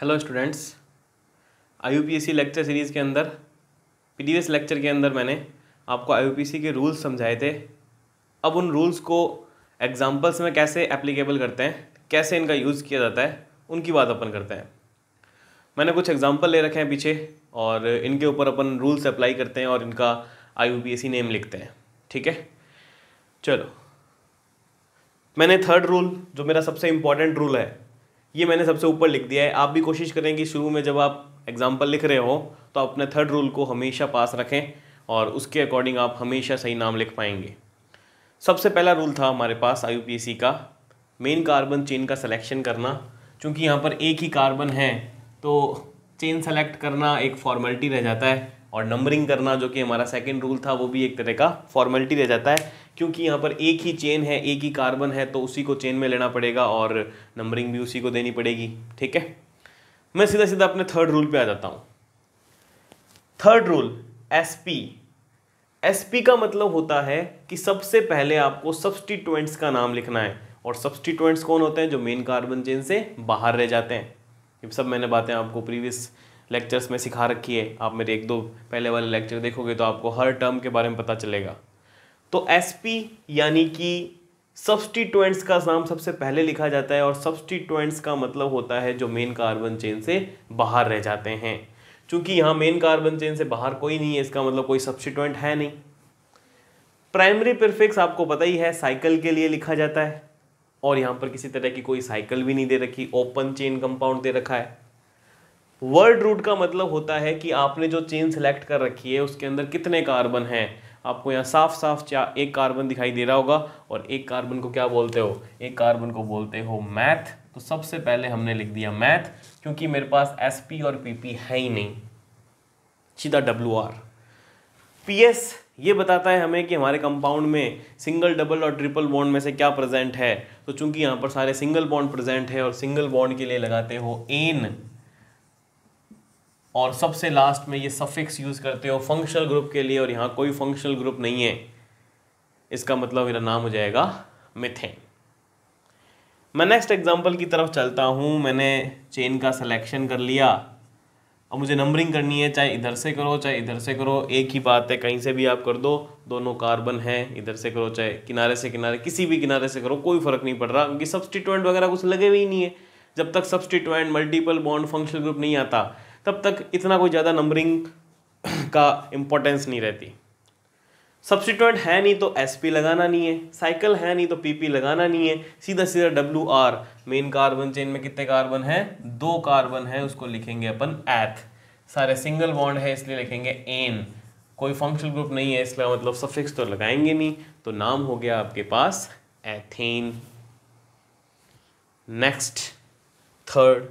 hello students आई lecture series के अंदर प्रीवियस लेक्चर के अंदर मैंने आपको आई के रूल्स समझाए थे अब उन रूल्स को एग्जांपल्स में कैसे एप्लीकेबल करते हैं कैसे इनका यूज़ किया जाता है उनकी बात अपन करते हैं मैंने कुछ एग्जांपल ले रखे हैं पीछे और इनके ऊपर अपन रूल्स अप्लाई करते हैं और इनका आई नेम लिखते हैं ठीक है चलो मैंने थर्ड रूल जो मेरा सबसे इम्पॉर्टेंट रूल है ये मैंने सबसे ऊपर लिख दिया है आप भी कोशिश करें कि शुरू में जब आप एग्जाम्पल लिख रहे हो तो आप अपने थर्ड रूल को हमेशा पास रखें और उसके अकॉर्डिंग आप हमेशा सही नाम लिख पाएंगे सबसे पहला रूल था हमारे पास आई का मेन कार्बन चेन का सिलेक्शन करना चूँकि यहाँ पर एक ही कार्बन है तो चेन सेलेक्ट करना एक फॉर्मेलिटी रह जाता है और नंबरिंग करना जो कि हमारा सेकेंड रूल था वो भी एक तरह का फॉर्मेलिटी रह जाता है क्योंकि यहाँ पर एक ही चेन है एक ही कार्बन है तो उसी को चेन में लेना पड़ेगा और नंबरिंग भी उसी को देनी पड़ेगी ठीक है मैं सीधा सीधा अपने थर्ड रूल पे आ जाता हूँ third rule S P S P का मतलब होता है कि सबसे पहले आपको सब्सटीटेंट्स का नाम लिखना है और सब्सटीटेंट्स कौन होते हैं जो मेन कार्बन चेन से बाहर रह जाते हैं ये सब मैंने बातें आपको प्रीवियस लेक्चर्स में सिखा रखी है आप मेरे एक दो पहले वाले लेक्चर देखोगे तो आपको हर टर्म के बारे में पता चलेगा तो एस यानी कि सब्सटीटेंट्स का नाम सबसे पहले लिखा जाता है और सब्सटीटेंट्स का मतलब होता है जो मेन कार्बन चेन से बाहर रह जाते हैं क्योंकि यहाँ मेन कार्बन चेन से बाहर कोई नहीं है इसका मतलब कोई सब्सटीटेंट है नहीं प्राइमरी प्रिफिक्स आपको पता ही है साइकिल के लिए लिखा जाता है और यहाँ पर किसी तरह की कोई साइकिल भी नहीं दे रखी ओपन चेन कंपाउंड दे रखा है वर्ड रूट का मतलब होता है कि आपने जो चेन सिलेक्ट कर रखी है उसके अंदर कितने कार्बन हैं आपको यहाँ साफ साफ एक कार्बन दिखाई दे रहा होगा और एक कार्बन को क्या बोलते हो एक कार्बन को बोलते हो मैथ तो सबसे पहले हमने लिख दिया मैथ क्योंकि मेरे पास एस पी और पी पी है ही नहीं सीधा डब्ल्यू आर पी एस ये बताता है हमें कि हमारे कंपाउंड में सिंगल डबल और ट्रिपल बॉन्ड में से क्या प्रेजेंट है तो चूंकि यहाँ पर सारे सिंगल बॉन्ड प्रेजेंट है और सिंगल बॉन्ड के लिए लगाते हो एन और सबसे लास्ट में ये सफिक्स यूज़ करते हो फंक्शनल ग्रुप के लिए और यहाँ कोई फंक्शनल ग्रुप नहीं है इसका मतलब मेरा नाम हो जाएगा मिथेन मैं नेक्स्ट एग्जांपल की तरफ चलता हूँ मैंने चेन का सिलेक्शन कर लिया अब मुझे नंबरिंग करनी है चाहे इधर से करो चाहे इधर से करो एक ही बात है कहीं से भी आप कर दो दोनों कार्बन हैं इधर से करो चाहे किनारे से किनारे किसी भी किनारे से करो कोई फ़र्क नहीं पड़ रहा क्योंकि सब्सटीट्यूएंट वगैरह कुछ लगे हुए ही नहीं है जब तक substituent multiple bond functional group नहीं आता तब तक इतना कोई ज़्यादा नंबरिंग का इम्पोर्टेंस नहीं रहती सब्सिट्यूएंट है नहीं तो एस पी लगाना नहीं है साइकिल है नहीं तो पी पी लगाना नहीं है सीधा सीधा W R main carbon chain में कितने कार्बन है दो कार्बन है उसको लिखेंगे अपन एथ सारे सिंगल बॉन्ड है इसलिए लिखेंगे एन कोई फंक्शनल ग्रुप नहीं है इसलिए मतलब सफिक्स तो लगाएंगे नहीं तो नाम हो गया आपके पास एथेन नेक्स्ट थर्ड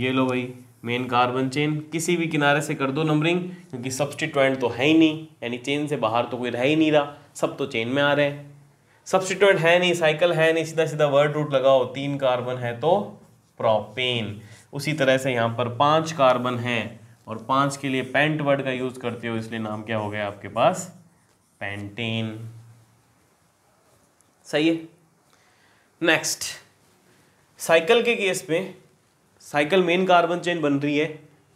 ये लो भाई मेन कार्बन चेन किसी भी किनारे से कर दो नंबरिंग क्योंकि सब्सटीट्यूएंट तो है ही नहीं यानी चेन से बाहर तो कोई रह ही नहीं रहा सब तो चेन में आ रहे हैं सब्सटीट्यूएंट है नहीं साइकिल है नहीं सीधा सीधा वर्ड रूट लगाओ तीन कार्बन है तो प्रोपेन उसी तरह से यहाँ पर पांच कार्बन है और पांच के लिए पेंट वर्ड का यूज़ करते हो इसलिए नाम क्या हो गया आपके पास पेंटेन सही है नेक्स्ट साइकिल के केस में साइकिल मेन कार्बन चेन बन रही है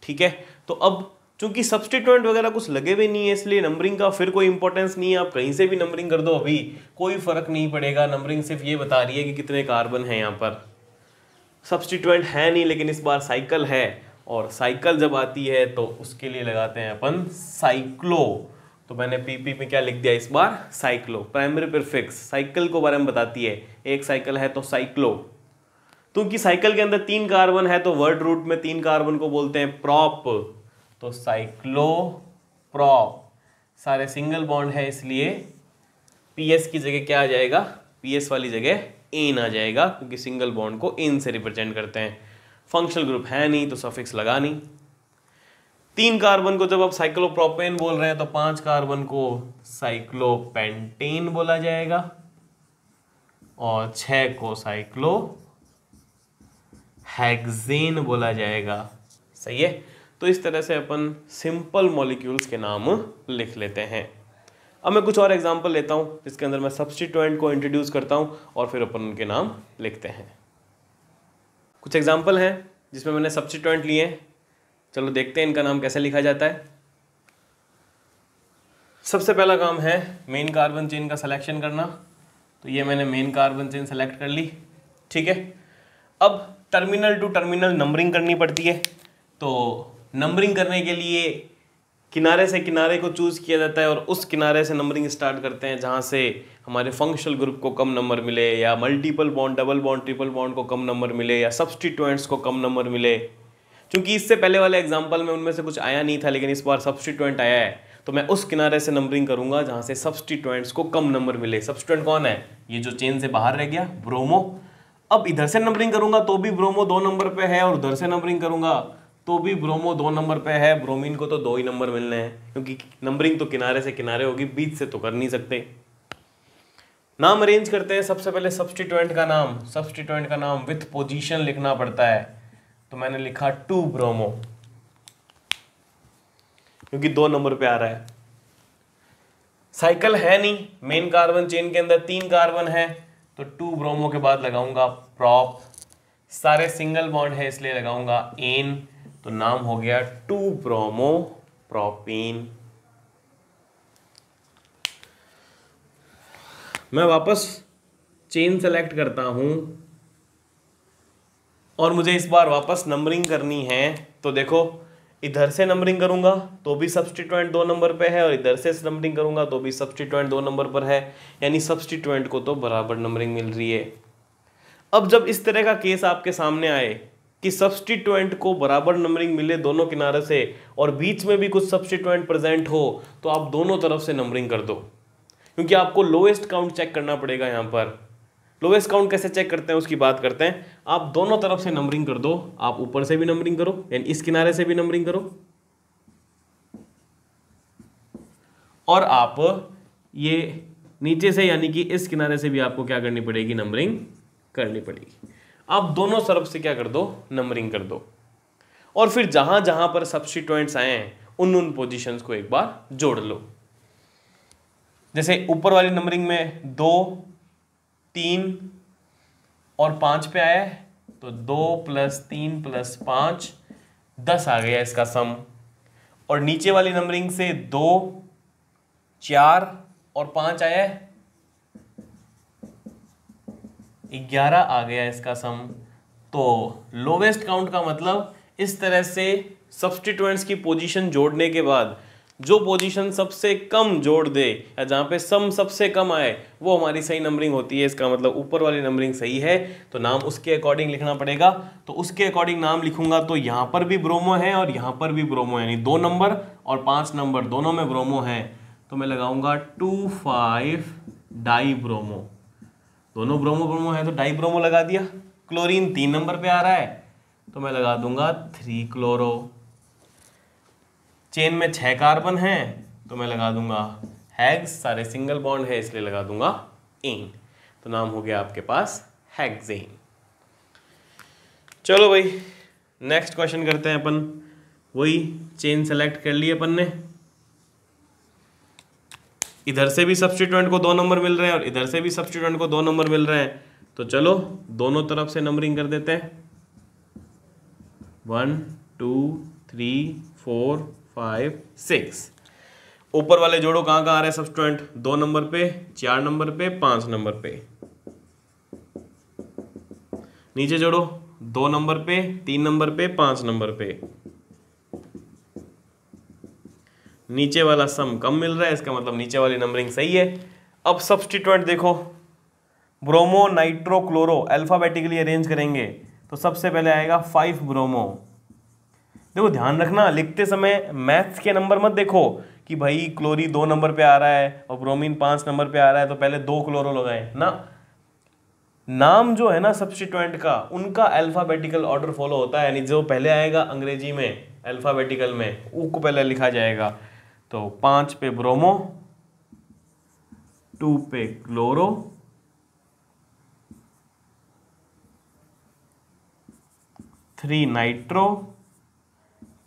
ठीक है तो अब चूंकि सब्सटीट्यूएंट वगैरह कुछ लगे हुए नहीं है इसलिए नंबरिंग का फिर कोई इंपॉर्टेंस नहीं है आप कहीं से भी नंबरिंग कर दो अभी कोई फर्क नहीं पड़ेगा नंबरिंग सिर्फ ये बता रही है कि कितने कार्बन हैं यहाँ पर सब्सटीट्यूएंट है नहीं लेकिन इस बार साइकिल है और साइकिल जब आती है तो उसके लिए लगाते हैं अपन साइक्लो तो मैंने पीपी में क्या लिख दिया इस बार साइक्लो प्राइमरी प्रिफिक्स साइकिल को बारे में बताती है एक साइकिल है तो साइक्लो तो साइकिल के अंदर तीन कार्बन है तो वर्ड रूट में तीन कार्बन को बोलते हैं प्रॉप तो साइक्लो प्रॉप सारे सिंगल बॉन्ड है इसलिए पीएस की जगह क्या आ जाएगा पीएस वाली जगह एन आ जाएगा क्योंकि सिंगल बॉन्ड को एन से रिप्रेजेंट करते हैं फंक्शनल ग्रुप है नहीं तो सफिक्स लगा नहीं तीन कार्बन को जब आप साइक्लोप्रोपेन बोल रहे हैं तो पांच कार्बन को साइक्लोपेंटेन बोला जाएगा और छह को साइक्लो हेक्सेन बोला जाएगा सही है तो इस तरह से अपन सिंपल मॉलिक्यूल्स के नाम लिख लेते हैं अब मैं कुछ और एग्जांपल लेता हूँ जिसके अंदर मैं सब्सटीट्यूएंट को इंट्रोड्यूस करता हूँ और फिर अपन उनके नाम लिखते हैं कुछ एग्जांपल हैं जिसमें मैंने सब्सटीट्यूएंट लिए चलो देखते हैं इनका नाम कैसे लिखा जाता है सबसे पहला काम है मेन कार्बन चेन का सिलेक्शन करना तो ये मैंने मेन कार्बन चेन सेलेक्ट कर ली ठीक है अब टर्मिनल टू टर्मिनल नंबरिंग करनी पड़ती है तो नंबरिंग करने के लिए किनारे से किनारे को चूज़ किया जाता है और उस किनारे से नंबरिंग स्टार्ट करते हैं जहाँ से हमारे फंक्शनल ग्रुप को कम नंबर मिले या multiple bond double bond triple bond को कम नंबर मिले या सब्सटीट्यूएंट्स को कम नंबर मिले क्योंकि इससे पहले वाले एग्जाम्पल में उनमें से कुछ आया नहीं था लेकिन इस बार सब्सटीट्यूएंट आया है तो मैं उस किनारे से नंबरिंग करूंगा जहाँ से सब्सटीट्यूएंट्स को कम नंबर मिले सब्सटीट्यूएंट कौन है ये जो चेन से बाहर रह गया ब्रोमो अब इधर से नंबरिंग करूंगा तो भी ब्रोमो दो नंबर पे है और उधर से नंबरिंग करूंगा तो भी ब्रोमो दो नंबर पे है ब्रोमीन को तो दो ही नंबर मिलने हैं क्योंकि नंबरिंग तो किनारे से किनारे होगी बीच से तो कर नहीं सकते नाम अरेंज करते हैं सबसे पहले सब्सटीट्यूएंट का नाम सब्सटीट्यूएंट का नाम विथ पोजिशन लिखना पड़ता है तो मैंने लिखा टू ब्रोमो क्योंकि दो नंबर पे आ रहा है साइकिल है नहीं मेन कार्बन चेन के अंदर तीन कार्बन है तो टू ब्रोमो के बाद लगाऊंगा प्रॉप सारे सिंगल बॉन्ड है इसलिए लगाऊंगा एन तो नाम हो गया टू ब्रोमो प्रोपेन मैं वापस चेन सेलेक्ट करता हूं और मुझे इस बार वापस नंबरिंग करनी है तो देखो इधर से नंबरिंग करूंगा तो भी सब्सटीट्यूएंट दो नंबर पे है और इधर से नंबरिंग करूंगा तो भी सब्सटीट्यूएंट दो नंबर पर है यानी सब्सटीट्यूएंट को तो बराबर नंबरिंग मिल रही है अब जब इस तरह का केस आपके सामने आए कि सब्सटीट्यूएंट को बराबर नंबरिंग मिले दोनों किनारे से और बीच में भी कुछ सब्सटीट्यूएंट प्रेजेंट हो तो आप दोनों तरफ से नंबरिंग कर दो क्योंकि आपको लोएस्ट काउंट चेक करना पड़ेगा यहाँ पर लोवेस्ट काउंट कैसे चेक करते हैं उसकी बात करते हैं आप दोनों तरफ से नंबरिंग कर दो आप ऊपर से भी नंबरिंग करो यानी इस किनारे से भी नंबरिंग करो और आप ये नीचे से यानी कि इस किनारे से भी आपको क्या करनी पड़ेगी नंबरिंग करनी पड़ेगी आप दोनों तरफ से क्या कर दो नंबरिंग कर दो और फिर जहां जहां पर सब्सिट्यूएंट्स आए हैं उन उन पोजिशन को एक बार जोड़ लो जैसे ऊपर वाली नंबरिंग में दो तीन और पांच पे आया है तो दो प्लस तीन प्लस पांच दस आ गया इसका सम और नीचे वाली नंबरिंग से दो चार और पांच आया है ग्यारह आ गया इसका सम तो लोवेस्ट काउंट का मतलब इस तरह से सब्सटीट्यूएंट्स की पोजीशन जोड़ने के बाद जो पोजीशन सबसे कम जोड़ दे या जहाँ पे सम सबसे कम आए वो हमारी सही नंबरिंग होती है इसका मतलब ऊपर वाली नंबरिंग सही है तो नाम उसके अकॉर्डिंग लिखना पड़ेगा तो उसके अकॉर्डिंग नाम लिखूंगा तो यहाँ पर भी ब्रोमो है और यहाँ पर भी ब्रोमो यानी दो नंबर और पाँच नंबर दोनों में ब्रोमो है तो मैं लगाऊंगा टू फाइव डाई ब्रोमो दोनों ब्रोमो ब्रोमो है तो डाई ब्रोमो लगा दिया क्लोरीन तीन नंबर पे आ रहा है तो मैं लगा दूंगा थ्री क्लोरो चेन में छह कार्बन है तो मैं लगा दूंगा हैग्स सारे सिंगल बॉन्ड है इसलिए लगा दूंगा एन तो नाम हो गया आपके पास हैग्जेन चलो भाई नेक्स्ट क्वेश्चन करते हैं अपन वही चेन सेलेक्ट कर लिए अपन ने इधर से भी सब्सटीट्यूएंट को दो नंबर मिल रहे हैं और इधर से भी सब्सटीट्यूएंट को दो नंबर मिल रहे हैं तो चलो दोनों तरफ से नंबरिंग कर देते हैं one two three four five six ऊपर वाले जोड़ो कहां कहां आ रहे हैं सब्सटूडेंट दो नंबर पे चार नंबर पे पांच नंबर पे नीचे जोड़ो दो नंबर पे तीन नंबर पे पांच नंबर पे नीचे वाला सम कम मिल रहा है इसका मतलब नीचे वाली नंबरिंग सही है अब सब्सटीट्यूएंट देखो bromo nitro chloro alphabetically arrange करेंगे तो सबसे पहले आएगा फाइव ब्रोमो देखो ध्यान रखना लिखते समय मैथ्स के नंबर मत देखो कि भाई क्लोरी दो नंबर पे आ रहा है और ब्रोमीन पांच नंबर पे आ रहा है तो पहले दो क्लोरो लगाए ना नाम जो है ना सब्सटीट्यूएंट का उनका अल्फ़ाबेटिकल ऑर्डर फॉलो होता है यानी जो पहले आएगा अंग्रेजी में अल्फ़ाबेटिकल में उसको पहले लिखा जाएगा तो पांच पे ब्रोमो टू पे क्लोरो थ्री नाइट्रो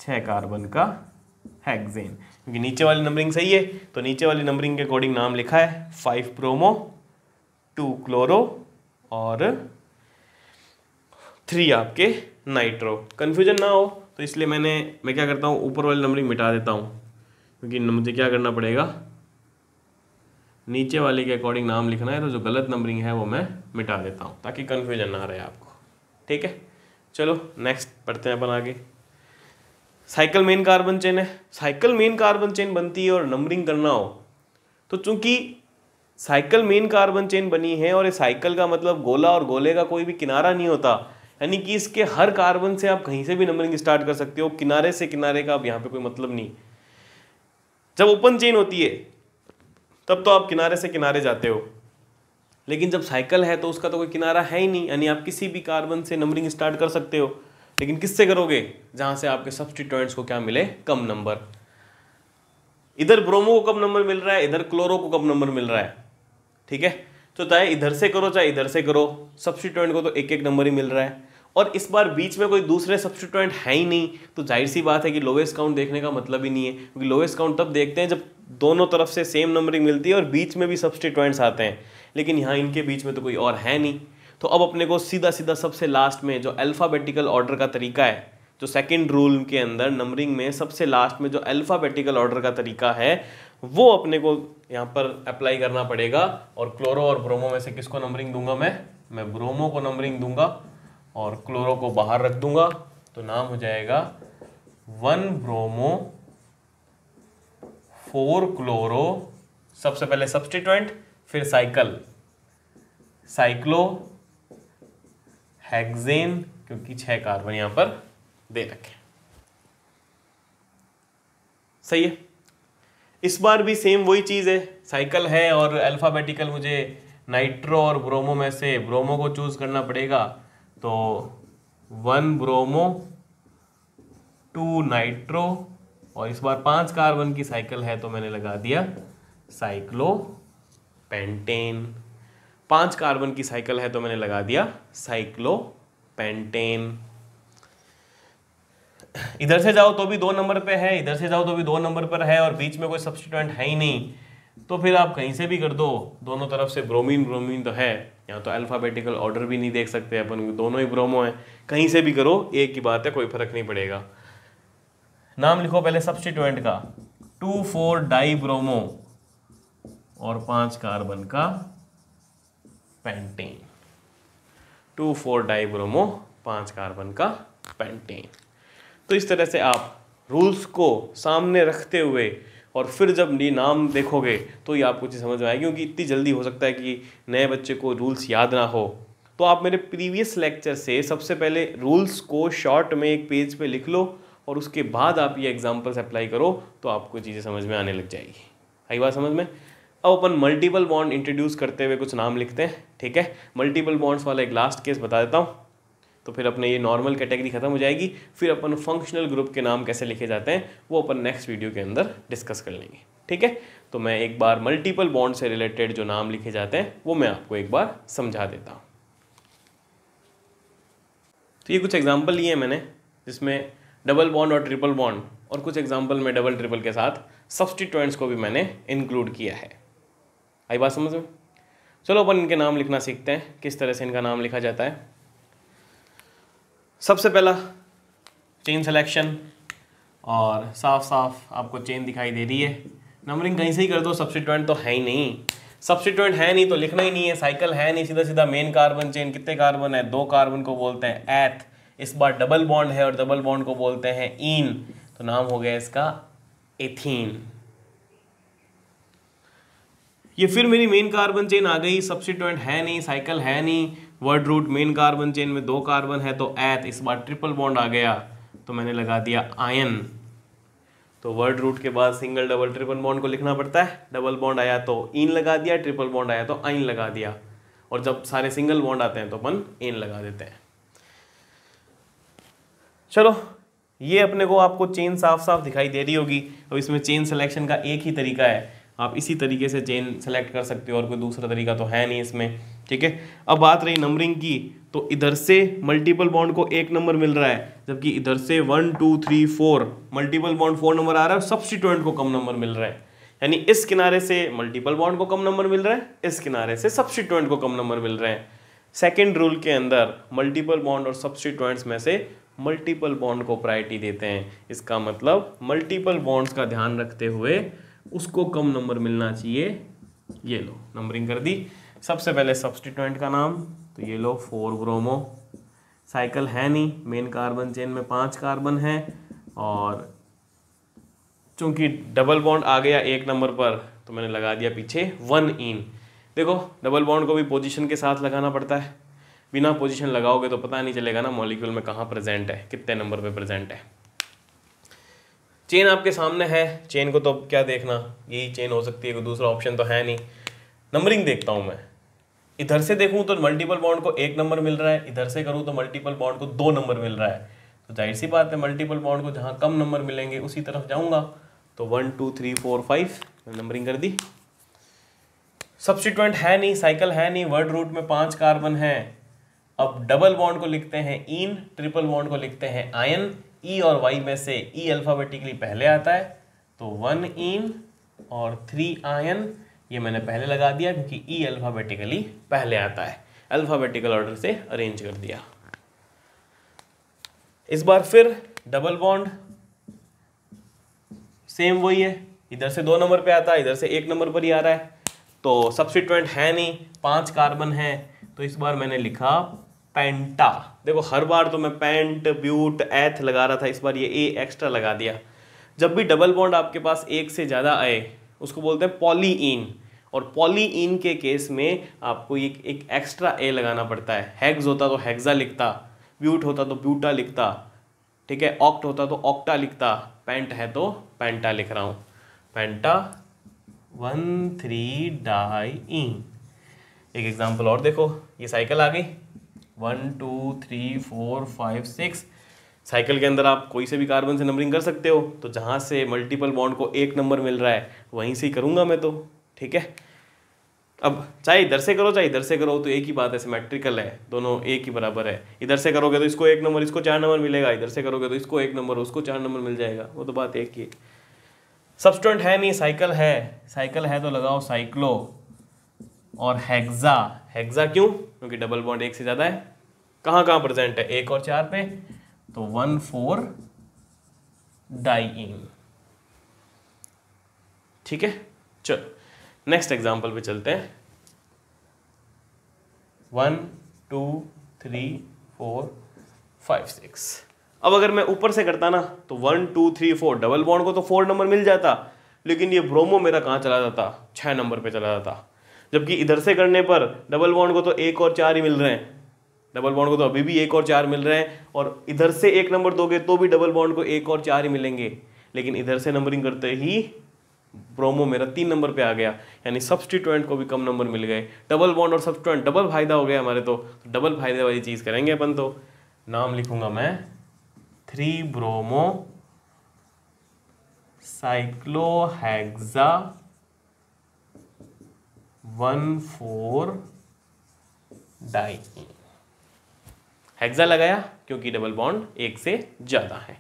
छः कार्बन का हैगजेन क्योंकि नीचे वाली नंबरिंग सही है तो नीचे वाली नंबरिंग के अकॉर्डिंग नाम लिखा है फाइव प्रोमो टू क्लोरो और थ्री आपके नाइट्रो कन्फ्यूजन ना हो तो इसलिए मैंने मैं क्या करता हूँ ऊपर वाली नंबरिंग मिटा देता हूँ क्योंकि मुझे क्या करना पड़ेगा नीचे वाले के अकॉर्डिंग नाम लिखना है तो जो गलत नंबरिंग है वो मैं मिटा देता हूँ ताकि कन्फ्यूजन ना रहे आपको ठीक है चलो नेक्स्ट पढ़ते हैं अपन आगे साइकिल मेन कार्बन चेन है साइकिल मेन कार्बन चेन बनती है और नंबरिंग करना हो तो चूंकि साइकिल मेन कार्बन चेन बनी है और ये साइकिल का मतलब गोला और गोले का कोई भी किनारा नहीं होता यानी कि इसके हर कार्बन से आप कहीं से भी नंबरिंग स्टार्ट कर सकते हो किनारे से किनारे का अब यहाँ पे कोई मतलब नहीं जब ओपन चेन होती है तब तो आप किनारे से किनारे जाते हो लेकिन जब साइकिल है तो उसका तो कोई किनारा है ही नहीं यानी आप किसी भी कार्बन से नंबरिंग स्टार्ट कर सकते हो लेकिन किससे करोगे जहां से आपके सब्सटीट्यूएंट्स को क्या मिले कम नंबर इधर ब्रोमो को कम नंबर मिल रहा है इधर क्लोरो को कम नंबर मिल रहा है ठीक है तो चाहे इधर से करो चाहे इधर से करो सब्सटीट्यूएंट को तो एक एक नंबर ही मिल रहा है और इस बार बीच में कोई दूसरे सब्सटीट्यूएंट है ही नहीं तो जाहिर सी बात है कि लोवेस्ट काउंट देखने का मतलब ही नहीं है क्योंकि लोवेस्ट काउंट तब देखते हैं जब दोनों तरफ से सेम नंबरिंग मिलती है और बीच में भी सब्सटीट्यूएंट्स आते हैं लेकिन यहाँ इनके बीच में तो कोई और है नहीं तो अब अपने को सीधा सीधा सबसे लास्ट में जो अल्फ़ाबेटिकल ऑर्डर का तरीका है जो सेकंड रूल के अंदर नंबरिंग में सबसे लास्ट में जो अल्फ़ाबेटिकल ऑर्डर का तरीका है वो अपने को यहाँ पर अप्लाई करना पड़ेगा और क्लोरो और ब्रोमो में से किसको नंबरिंग दूंगा मैं मैं ब्रोमो को नंबरिंग दूंगा और क्लोरो को बाहर रख दूंगा तो नाम हो जाएगा वन ब्रोमो फोर क्लोरो सबसे पहले सब्सटीट्यूएंट फिर साइकिल साइक्लो हेक्सेन क्योंकि छह कार्बन यहां पर दे रखे सही है इस बार भी सेम वही चीज़ है साइकिल है और अल्फ़ाबेटिकल मुझे नाइट्रो और ब्रोमो में से ब्रोमो को चूज़ करना पड़ेगा तो वन ब्रोमो टू नाइट्रो और इस बार पांच कार्बन की साइकिल है तो मैंने लगा दिया साइक्लो पेंटेन पांच कार्बन की साइकिल है तो मैंने लगा दिया साइक्लो पेंटेन इधर से जाओ तो भी दो नंबर पे है इधर से जाओ तो भी दो नंबर पर है और बीच में कोई सब्सटीट्यूएंट है ही नहीं तो फिर आप कहीं से भी कर दो दोनों तरफ से ब्रोमीन ब्रोमीन तो है या तो अल्फ़ाबेटिकल ऑर्डर भी नहीं देख सकते अपन दोनों ही ब्रोमो है कहीं से भी करो एक ही बात है कोई फर्क नहीं पड़ेगा नाम लिखो पहले सब्सटीट्यूएंट का टू फोर डाई ब्रोमो और पांच कार्बन का पेंटेन टू फोर डाइब्रोमो पाँच कार्बन का पेंटेन तो इस तरह से आप रूल्स को सामने रखते हुए और फिर जब ये नाम देखोगे तो ये आपको चीज़ समझ में आएगी क्योंकि इतनी जल्दी हो सकता है कि नए बच्चे को रूल्स याद ना हो तो आप मेरे प्रीवियस लेक्चर से सबसे पहले रूल्स को शॉर्ट में एक पेज पे लिख लो और उसके बाद आप ये एग्जाम्पल्स अप्लाई करो तो आपको चीज़ें समझ में आने लग जाएगी आई बात समझ में अब अपन मल्टीपल बॉन्ड इंट्रोड्यूस करते हुए कुछ नाम लिखते हैं ठीक है मल्टीपल बॉन्ड्स वाला एक लास्ट केस बता देता हूँ तो फिर अपने ये नॉर्मल कैटेगरी खत्म हो जाएगी फिर अपन फंक्शनल ग्रुप के नाम कैसे लिखे जाते हैं वो अपन नेक्स्ट वीडियो के अंदर डिस्कस कर लेंगे ठीक है तो मैं एक बार मल्टीपल बॉन्ड से रिलेटेड जो नाम लिखे जाते हैं वो मैं आपको एक बार समझा देता हूँ तो ये कुछ एग्जाम्पल लिए मैंने जिसमें डबल बॉन्ड और ट्रिपल बॉन्ड और कुछ एग्जाम्पल में डबल ट्रिपल के साथ सब्सटीट्यूएंट्स को भी मैंने इंक्लूड किया है आई बात समझ में चलो अपन इनके नाम लिखना सीखते हैं किस तरह से इनका नाम लिखा जाता है सबसे पहला चेन सिलेक्शन और साफ साफ आपको चेन दिखाई दे रही है नंबरिंग कहीं से ही कर दो सब्सिट्यूएंट तो है ही नहीं सब्सिट्यूएंट है नहीं तो लिखना ही नहीं है साइकिल है नहीं सीधा सीधा मेन कार्बन चेन कितने कार्बन है दो कार्बन को बोलते हैं एथ इस बार डबल बॉन्ड है और डबल बॉन्ड को बोलते हैं ईन तो नाम हो गया इसका एथीन ये फिर मेरी मेन कार्बन चेन आ गई सब्सिट्यूएंट है नहीं साइकिल है नहीं word root main carbon chain में दो कार्बन है तो एथ इस बार ट्रिपल बॉन्ड आ गया तो मैंने लगा दिया आयन तो वर्ड रूट के बाद सिंगल डबल ट्रिपल बॉन्ड को लिखना पड़ता है डबल बॉन्ड आया तो इन लगा दिया ट्रिपल बॉन्ड आया तो आइन लगा दिया और जब सारे सिंगल बॉन्ड आते हैं तो अपन एन लगा देते हैं चलो ये अपने को आपको चेन साफ साफ दिखाई दे रही होगी अब इसमें चेन सिलेक्शन का एक ही तरीका है आप इसी तरीके से चेन सेलेक्ट कर सकते हो और कोई दूसरा तरीका तो है नहीं इसमें ठीक है अब बात रही नंबरिंग की तो इधर से मल्टीपल बॉन्ड को एक नंबर मिल रहा है जबकि इधर से one two three four multiple bond four number आ रहा है सब्सिट्यूएंट को कम नंबर मिल रहा है यानी इस किनारे से मल्टीपल बॉन्ड को कम नंबर मिल रहा है इस किनारे से सब्सिट्यूएंट को कम नंबर मिल रहे हैं सेकेंड रूल के अंदर मल्टीपल बॉन्ड और सब्सिट्यूएंट्स में से मल्टीपल बॉन्ड को प्रायोरिटी देते हैं इसका मतलब मल्टीपल बॉन्ड्स का ध्यान रखते हुए उसको कम नंबर मिलना चाहिए ये लो नंबरिंग कर दी सबसे पहले सब्सटीट्यूएंट का नाम तो ये लो फोर ब्रोमो साइकिल है नहीं मेन कार्बन चेन में पांच कार्बन है और चूंकि डबल बॉन्ड आ गया एक नंबर पर तो मैंने लगा दिया पीछे वन इन देखो डबल बॉन्ड को भी पोजीशन के साथ लगाना पड़ता है बिना पोजीशन लगाओगे तो पता नहीं चलेगा ना मॉलिक्यूल में कहाँ प्रेजेंट है कितने नंबर पे प्रेजेंट है चेन आपके सामने है चेन को तो क्या देखना यही चेन हो सकती है कोई दूसरा ऑप्शन तो है नहीं नंबरिंग देखता हूं मैं इधर से देखूँ तो मल्टीपल बॉन्ड को एक नंबर मिल रहा है इधर से करूँ तो मल्टीपल बॉन्ड को दो नंबर मिल रहा है तो जाहिर सी बात है मल्टीपल बॉन्ड को जहाँ कम नंबर मिलेंगे उसी तरफ जाऊंगा तो one two three four five numbering कर दी सब्सिटेंट है नहीं साइकिल है नहीं वर्ड रूट में पांच कार्बन है अब डबल बॉन्ड को लिखते हैं इन ट्रिपल बॉन्ड को लिखते हैं आयन ई e और वाई में से ई e अल्फ़ाबेटिकली पहले आता है तो वन ईन और थ्री आयन ये मैंने पहले लगा दिया क्योंकि ई e अल्फ़ाबेटिकली पहले आता है अल्फ़ाबेटिकल ऑर्डर से अरेंज कर दिया इस बार फिर डबल बॉन्ड सेम वही है इधर से दो नंबर पे आता है इधर से एक नंबर पर ही आ रहा है तो सब्सिटेंट है नहीं पांच कार्बन है तो इस बार मैंने लिखा पेंटा देखो हर बार तो मैं पेंट ब्यूट एथ लगा रहा था इस बार ये ए एक्स्ट्रा लगा दिया जब भी डबल बॉन्ड आपके पास एक से ज़्यादा आए उसको बोलते हैं पॉलीइन और पॉलीइन के केस में आपको एक, एक एक्स्ट्रा ए लगाना पड़ता है हैग्स होता तो हैग्जा लिखता ब्यूट होता तो ब्यूटा लिखता ठीक है ऑक्ट होता तो ऑक्टा लिखता पेंट है तो पेंटा लिख रहा हूँ penta one three diene एक एग्जाम्पल और देखो ये साइकिल आ गई one two three four five six cycle के अंदर आप कोई से भी कार्बन से नंबरिंग कर सकते हो तो जहाँ से मल्टीपल बॉन्ड को एक नंबर मिल रहा है वहीं से ही करूँगा मैं तो ठीक है अब चाहे इधर से करो चाहे इधर से करो तो एक ही बात है सिमेट्रिकल है दोनों एक ही बराबर है इधर से करोगे तो इसको एक नंबर इसको चार नंबर मिलेगा इधर से करोगे तो इसको एक नंबर उसको चार नंबर मिल जाएगा वो तो बात एक ही है सब्सटेंट है नहीं साइकिल है साइकिल है तो लगाओ साइक्लो और हेक्सा हेक्सा क्यों क्योंकि डबल बॉन्ड एक से ज़्यादा है कहां कहां प्रेजेंट है एक और चार पे तो वन फोर डाइन ठीक है चलो नेक्स्ट एग्जाम्पल पे चलते हैं one two three four five six अब अगर मैं ऊपर से करता ना तो one two three four double bond को तो फोर नंबर मिल जाता लेकिन ये ब्रोमो मेरा कहाँ चला जाता छः नंबर पे चला जाता जबकि इधर से करने पर डबल बॉन्ड को तो एक और चार ही मिल रहे हैं डबल बॉन्ड को तो अभी भी एक और चार मिल रहे हैं और इधर से एक नंबर दोगे तो भी डबल बॉन्ड को एक और चार ही मिलेंगे लेकिन इधर से नंबरिंग करते ही प्रोमो मेरा तीन नंबर पे आ गया यानी सब्सटीट्यूएंट को भी कम नंबर मिल गए डबल बॉन्ड और सब्सटीट्यूएंट डबल फायदा हो गया हमारे तो, डबल तो फायदे वाली चीज़ करेंगे अपन तो नाम लिखूंगा मैं three bromo cyclohexa one four di hexa लगाया क्योंकि डबल बॉन्ड एक से ज़्यादा है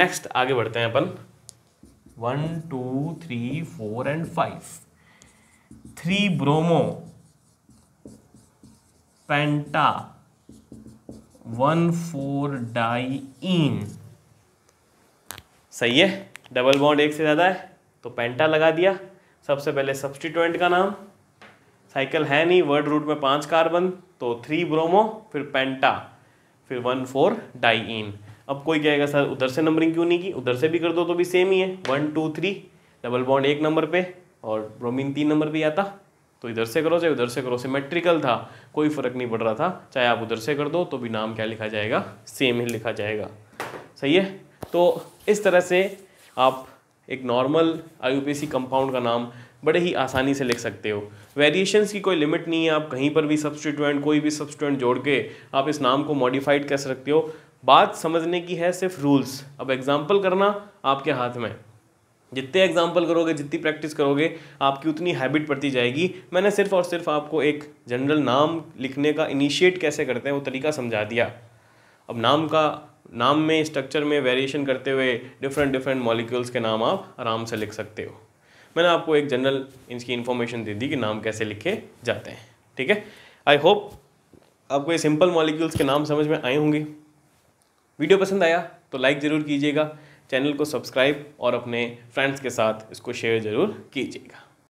नेक्स्ट आगे बढ़ते हैं अपन one two three four and five three bromo penta one four diene सही है डबल बॉन्ड एक से ज़्यादा है तो पेंटा लगा दिया सबसे पहले सब्सटीटेंट का नाम साइकिल है नहीं वर्ड रूट में पांच कार्बन तो थ्री ब्रोमो फिर पेंटा फिर वन फोर इन अब कोई कहेगा सर उधर से नंबरिंग क्यों नहीं की उधर से भी कर दो तो भी सेम ही है one two three double bond एक नंबर पे और ब्रोमीन तीन नंबर पे आता तो इधर से करो चाहे उधर से करो सिमेट्रिकल था कोई फर्क नहीं पड़ रहा था चाहे आप उधर से कर दो तो भी नाम क्या लिखा जाएगा सेम ही लिखा जाएगा सही है तो इस तरह से आप एक नॉर्मल आई कंपाउंड का नाम बड़े ही आसानी से लिख सकते हो वेरिएशंस की कोई लिमिट नहीं है आप कहीं पर भी सब्सटीट्यूएंट कोई भी सब्सटीट्यूएंट जोड़ के आप इस नाम को मॉडिफाइड कर सकते हो बात समझने की है सिर्फ रूल्स अब एग्जाम्पल करना आपके हाथ में जितने एग्जाम्पल करोगे जितनी प्रैक्टिस करोगे आपकी उतनी हैबिट पड़ती जाएगी मैंने सिर्फ और सिर्फ आपको एक जनरल नाम लिखने का इनिशिएट कैसे करते हैं वो तरीका समझा दिया अब नाम का नाम में स्ट्रक्चर में वेरिएशन करते हुए डिफरेंट डिफरेंट मॉलिक्यूल्स के नाम आप आराम से लिख सकते हो मैंने आपको एक जनरल इसकी इन्फॉर्मेशन दे दी कि नाम कैसे लिखे जाते हैं ठीक है आई होप आपको ये सिंपल मॉलिक्यूल्स के नाम समझ में आए होंगे वीडियो पसंद आया तो लाइक ज़रूर कीजिएगा चैनल को सब्सक्राइब और अपने फ्रेंड्स के साथ इसको शेयर ज़रूर कीजिएगा